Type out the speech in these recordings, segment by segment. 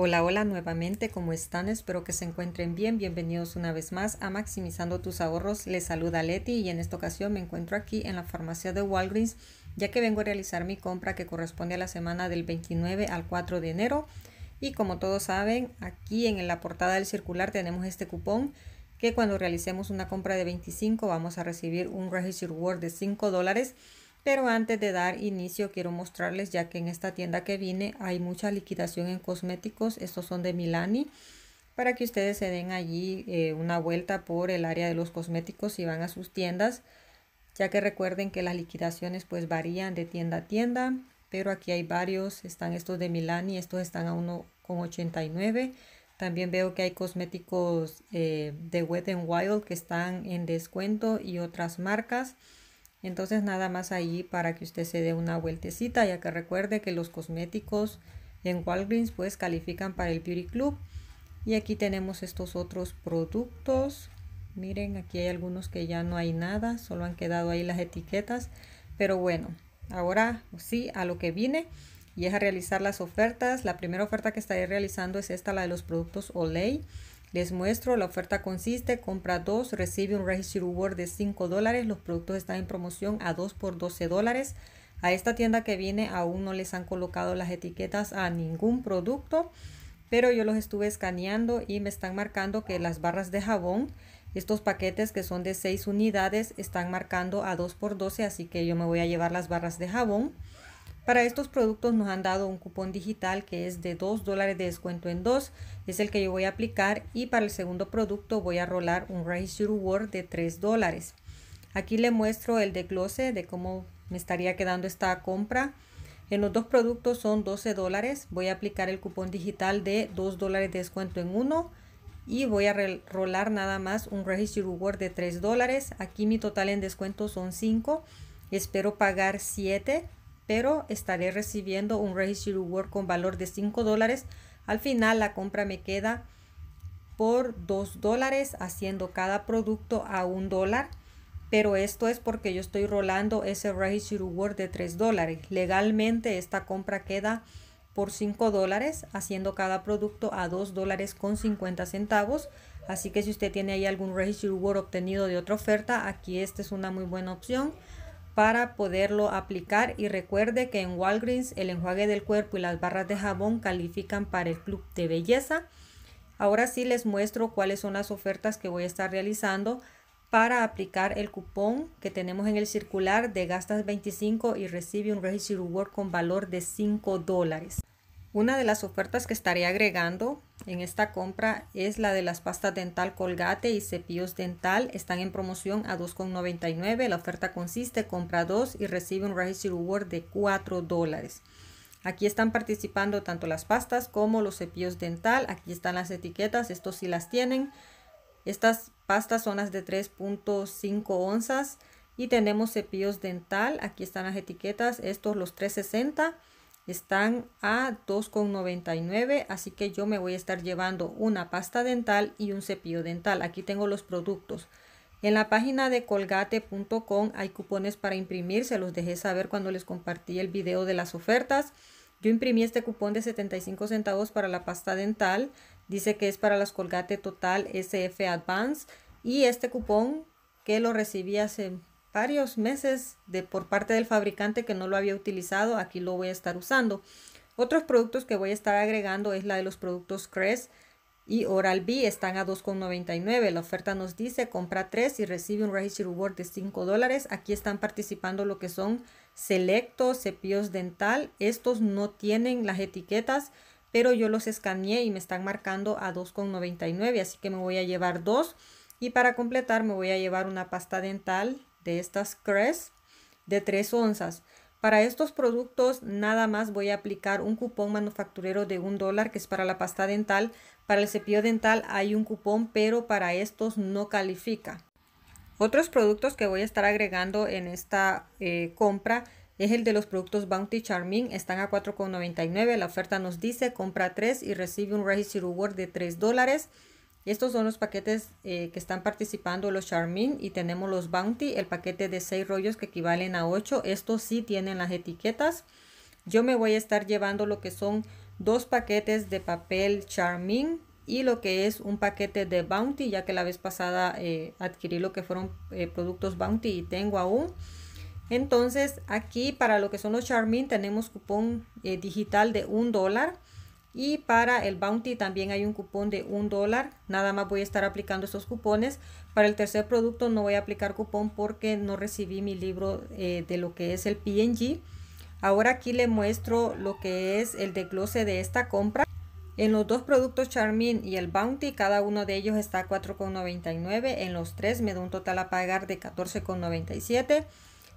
Hola, hola nuevamente, ¿cómo están? Espero que se encuentren bien. Bienvenidos una vez más a Maximizando tus ahorros. Les saluda Leti y en esta ocasión me encuentro aquí en la farmacia de Walgreens ya que vengo a realizar mi compra que corresponde a la semana del 29 al 4 de enero. Y como todos saben, aquí en la portada del circular tenemos este cupón que cuando realicemos una compra de 25 vamos a recibir un Register Reward de 5 dólares pero antes de dar inicio quiero mostrarles ya que en esta tienda que vine hay mucha liquidación en cosméticos. Estos son de Milani para que ustedes se den allí eh, una vuelta por el área de los cosméticos y van a sus tiendas ya que recuerden que las liquidaciones pues varían de tienda a tienda, pero aquí hay varios, están estos de Milani, estos están a 1,89. También veo que hay cosméticos eh, de Wet n Wild que están en descuento y otras marcas. Entonces nada más ahí para que usted se dé una vueltecita, ya que recuerde que los cosméticos en Walgreens pues califican para el Beauty Club. Y aquí tenemos estos otros productos. Miren, aquí hay algunos que ya no hay nada, solo han quedado ahí las etiquetas. Pero bueno, ahora sí a lo que vine y es a realizar las ofertas. La primera oferta que estaré realizando es esta, la de los productos Olay. Les muestro, la oferta consiste, compra 2, recibe un registro Reward de 5 dólares, los productos están en promoción a 2 por 12 dólares. A esta tienda que viene aún no les han colocado las etiquetas a ningún producto, pero yo los estuve escaneando y me están marcando que las barras de jabón, estos paquetes que son de 6 unidades, están marcando a 2 por 12, así que yo me voy a llevar las barras de jabón. Para estos productos nos han dado un cupón digital que es de 2 dólares de descuento en 2, es el que yo voy a aplicar y para el segundo producto voy a rolar un Raise de 3 dólares. Aquí le muestro el desglose de cómo me estaría quedando esta compra. En los dos productos son 12 dólares, voy a aplicar el cupón digital de 2 dólares de descuento en 1 y voy a rolar nada más un registro de 3 dólares. Aquí mi total en descuento son 5, espero pagar 7 pero estaré recibiendo un registro Reward con valor de 5 dólares. Al final la compra me queda por 2 dólares haciendo cada producto a 1 dólar. Pero esto es porque yo estoy rolando ese registro Reward de 3 dólares. Legalmente esta compra queda por 5 dólares haciendo cada producto a dos dólares con 50 centavos. Así que si usted tiene ahí algún Registry Reward obtenido de otra oferta, aquí esta es una muy buena opción para poderlo aplicar y recuerde que en Walgreens el enjuague del cuerpo y las barras de jabón califican para el club de belleza. Ahora sí les muestro cuáles son las ofertas que voy a estar realizando para aplicar el cupón que tenemos en el circular de gastas 25 y recibe un registro Reward con valor de 5 dólares. Una de las ofertas que estaré agregando en esta compra es la de las pastas dental Colgate y cepillos dental. Están en promoción a 2,99. La oferta consiste, compra dos y recibe un Register Reward de 4 dólares. Aquí están participando tanto las pastas como los cepillos dental. Aquí están las etiquetas, estos sí las tienen. Estas pastas son las de 3.5 onzas y tenemos cepillos dental. Aquí están las etiquetas, estos los 360 están a 2,99 así que yo me voy a estar llevando una pasta dental y un cepillo dental aquí tengo los productos en la página de colgate.com hay cupones para imprimir se los dejé saber cuando les compartí el video de las ofertas yo imprimí este cupón de 75 centavos para la pasta dental dice que es para las colgate total sf advance y este cupón que lo recibí hace varios meses de, por parte del fabricante que no lo había utilizado, aquí lo voy a estar usando. Otros productos que voy a estar agregando es la de los productos Crest y Oral-B están a 2,99. La oferta nos dice compra 3 y recibe un registro de 5 dólares. Aquí están participando lo que son selectos, cepillos dental. Estos no tienen las etiquetas, pero yo los escaneé y me están marcando a 2,99. Así que me voy a llevar dos. Y para completar me voy a llevar una pasta dental de estas Crest de 3 onzas. Para estos productos nada más voy a aplicar un cupón manufacturero de un dólar que es para la pasta dental. Para el cepillo dental hay un cupón pero para estos no califica. Otros productos que voy a estar agregando en esta eh, compra es el de los productos Bounty Charming. Están a 4,99. La oferta nos dice compra 3 y recibe un Registry Reward de 3 dólares. Estos son los paquetes eh, que están participando los Charmin y tenemos los Bounty, el paquete de 6 rollos que equivalen a 8. Estos sí tienen las etiquetas. Yo me voy a estar llevando lo que son dos paquetes de papel Charmin y lo que es un paquete de Bounty, ya que la vez pasada eh, adquirí lo que fueron eh, productos Bounty y tengo aún. Entonces aquí para lo que son los Charmin tenemos cupón digital de un dólar y para el Bounty también hay un cupón de un dólar. Nada más voy a estar aplicando estos cupones. Para el tercer producto no voy a aplicar cupón porque no recibí mi libro eh, de lo que es el PNG. Ahora aquí le muestro lo que es el desglose de esta compra. En los dos productos Charmin y el Bounty, cada uno de ellos está a 4,99. En los tres me da un total a pagar de 14,97.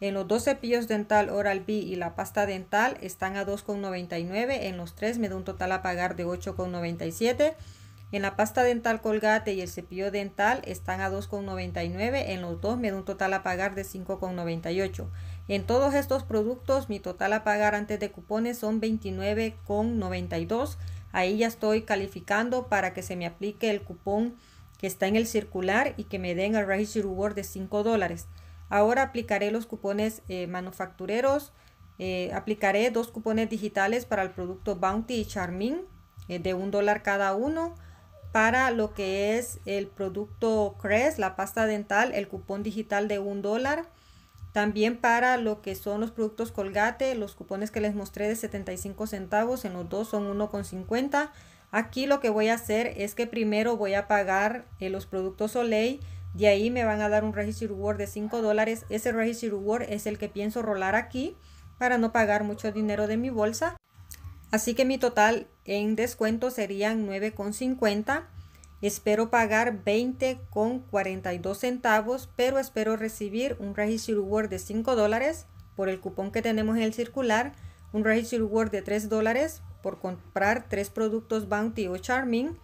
En los dos cepillos dental Oral-B y la pasta dental están a 2,99. En los tres me da un total a pagar de 8,97. En la pasta dental Colgate y el cepillo dental están a 2,99. En los dos me da un total a pagar de 5,98. En todos estos productos mi total a pagar antes de cupones son 29,92. Ahí ya estoy calificando para que se me aplique el cupón que está en el circular y que me den el Registry Reward de 5 dólares. Ahora aplicaré los cupones eh, manufactureros. Eh, aplicaré dos cupones digitales para el producto Bounty y Charmin eh, de un dólar cada uno. Para lo que es el producto Crest, la pasta dental, el cupón digital de un dólar. También para lo que son los productos Colgate, los cupones que les mostré de 75 centavos, en los dos son 1,50. Aquí lo que voy a hacer es que primero voy a pagar los productos Olay de ahí me van a dar un Register Reward de 5 dólares. Ese Register Reward es el que pienso rolar aquí para no pagar mucho dinero de mi bolsa. Así que mi total en descuento serían 9,50. Espero pagar 20,42 centavos, pero espero recibir un Register Reward de 5 dólares por el cupón que tenemos en el circular, un Registry Reward de 3 dólares por comprar 3 productos Bounty o Charming,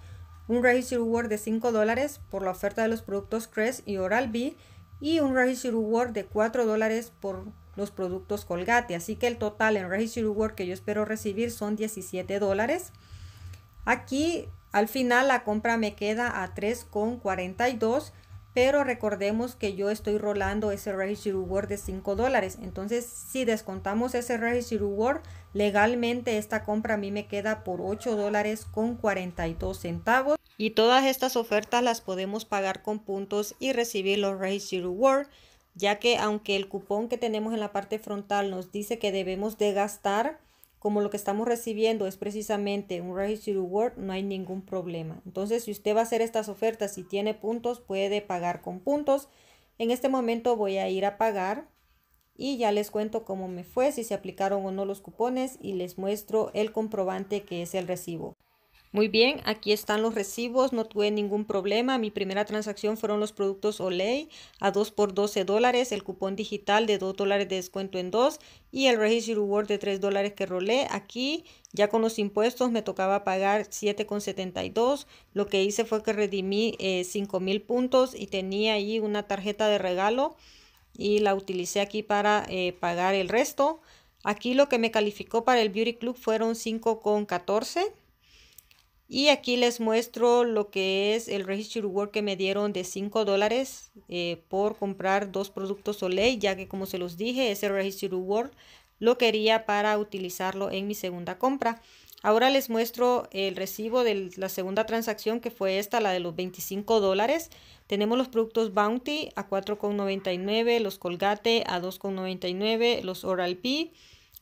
un Registry Reward de 5 dólares por la oferta de los productos Crest y Oral-B y un Registry Reward de 4 dólares por los productos Colgate. Así que el total en Registry Reward que yo espero recibir son 17 dólares. Aquí al final la compra me queda a 3,42, pero recordemos que yo estoy rolando ese Registry Reward de 5 dólares. Entonces, si descontamos ese Registry Reward, legalmente esta compra a mí me queda por 8 dólares con 42 centavos. Y todas estas ofertas las podemos pagar con puntos y recibir los Race Reward, ya que aunque el cupón que tenemos en la parte frontal nos dice que debemos de gastar, como lo que estamos recibiendo es precisamente un Race Reward, no hay ningún problema. Entonces, si usted va a hacer estas ofertas y tiene puntos, puede pagar con puntos. En este momento voy a ir a pagar y ya les cuento cómo me fue, si se aplicaron o no los cupones y les muestro el comprobante que es el recibo. Muy bien, aquí están los recibos, no tuve ningún problema. Mi primera transacción fueron los productos Olay a 2 por 12 dólares, el cupón digital de 2 dólares de descuento en 2 y el Registry Reward de 3 dólares que rolé. Aquí ya con los impuestos me tocaba pagar 7,72. Lo que hice fue que redimí eh, mil puntos y tenía ahí una tarjeta de regalo y la utilicé aquí para eh, pagar el resto. Aquí lo que me calificó para el Beauty Club fueron 5,14 y aquí les muestro lo que es el Registry reward que me dieron de 5 dólares eh, por comprar dos productos Soleil, ya que como se los dije, ese Registry reward lo quería para utilizarlo en mi segunda compra. Ahora les muestro el recibo de la segunda transacción que fue esta, la de los 25 dólares. Tenemos los productos Bounty a 4,99, los Colgate a 2,99, los Oral-P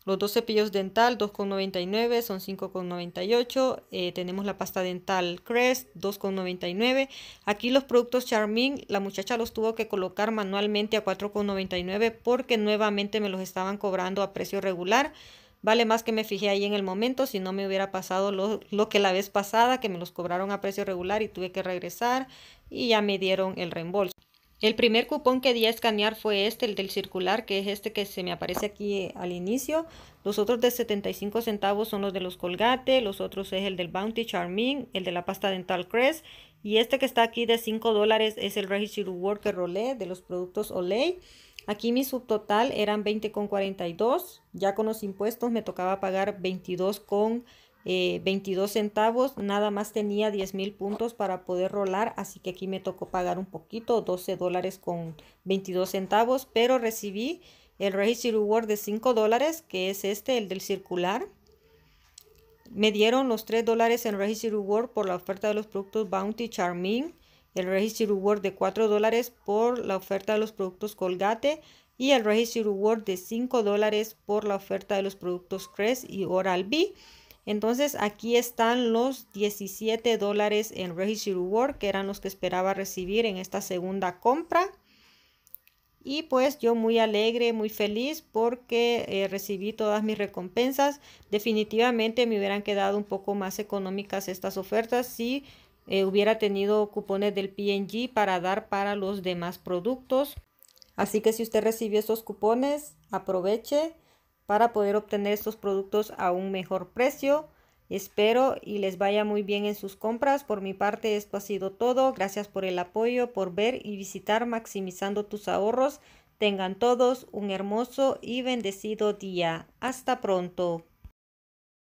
los dos cepillos dental, 2,99, son 5,98. Eh, tenemos la pasta dental Crest, 2,99. Aquí los productos Charmin, la muchacha los tuvo que colocar manualmente a 4,99 porque nuevamente me los estaban cobrando a precio regular. Vale más que me fijé ahí en el momento, si no me hubiera pasado lo, que la vez pasada, que me los cobraron a precio regular y tuve que regresar y ya me dieron el reembolso. El primer cupón que di a escanear fue este, el del circular, que es este que se me aparece aquí eh, al inicio. Los otros de 75 centavos son los de los Colgate, los otros es el del Bounty Charming, el de la pasta dental Crest y este que está aquí de 5 dólares es el Registry Worker Rolé de los productos Olay. Aquí mi subtotal eran 20,42. Ya con los impuestos me tocaba pagar 22,42 22 eh, centavos, nada más tenía 10 mil puntos para poder rolar, así que aquí me tocó pagar un poquito, 12 dólares con 22 centavos, pero recibí el Registry Reward de 5 dólares, que es este, el del circular. Me dieron los 3 dólares en Registry Reward por la oferta de los productos Bounty Charming, el Registry Reward de 4 dólares por la oferta de los productos Colgate y el Registry Reward de 5 dólares por la oferta de los productos Crest y Oral-B. Entonces aquí están los 17 dólares en Registry Reward, que eran los que esperaba recibir en esta segunda compra. Y pues yo muy alegre, muy feliz porque eh, recibí todas mis recompensas. Definitivamente me hubieran quedado un poco más económicas estas ofertas si eh, hubiera tenido cupones del PNG para dar para los demás productos. Así que si usted recibió esos cupones, aproveche para poder obtener estos productos a un mejor precio. Espero y les vaya muy bien en sus compras. Por mi parte, esto ha sido todo. Gracias por el apoyo, por ver y visitar Maximizando tus ahorros. Tengan todos un hermoso y bendecido día. Hasta pronto.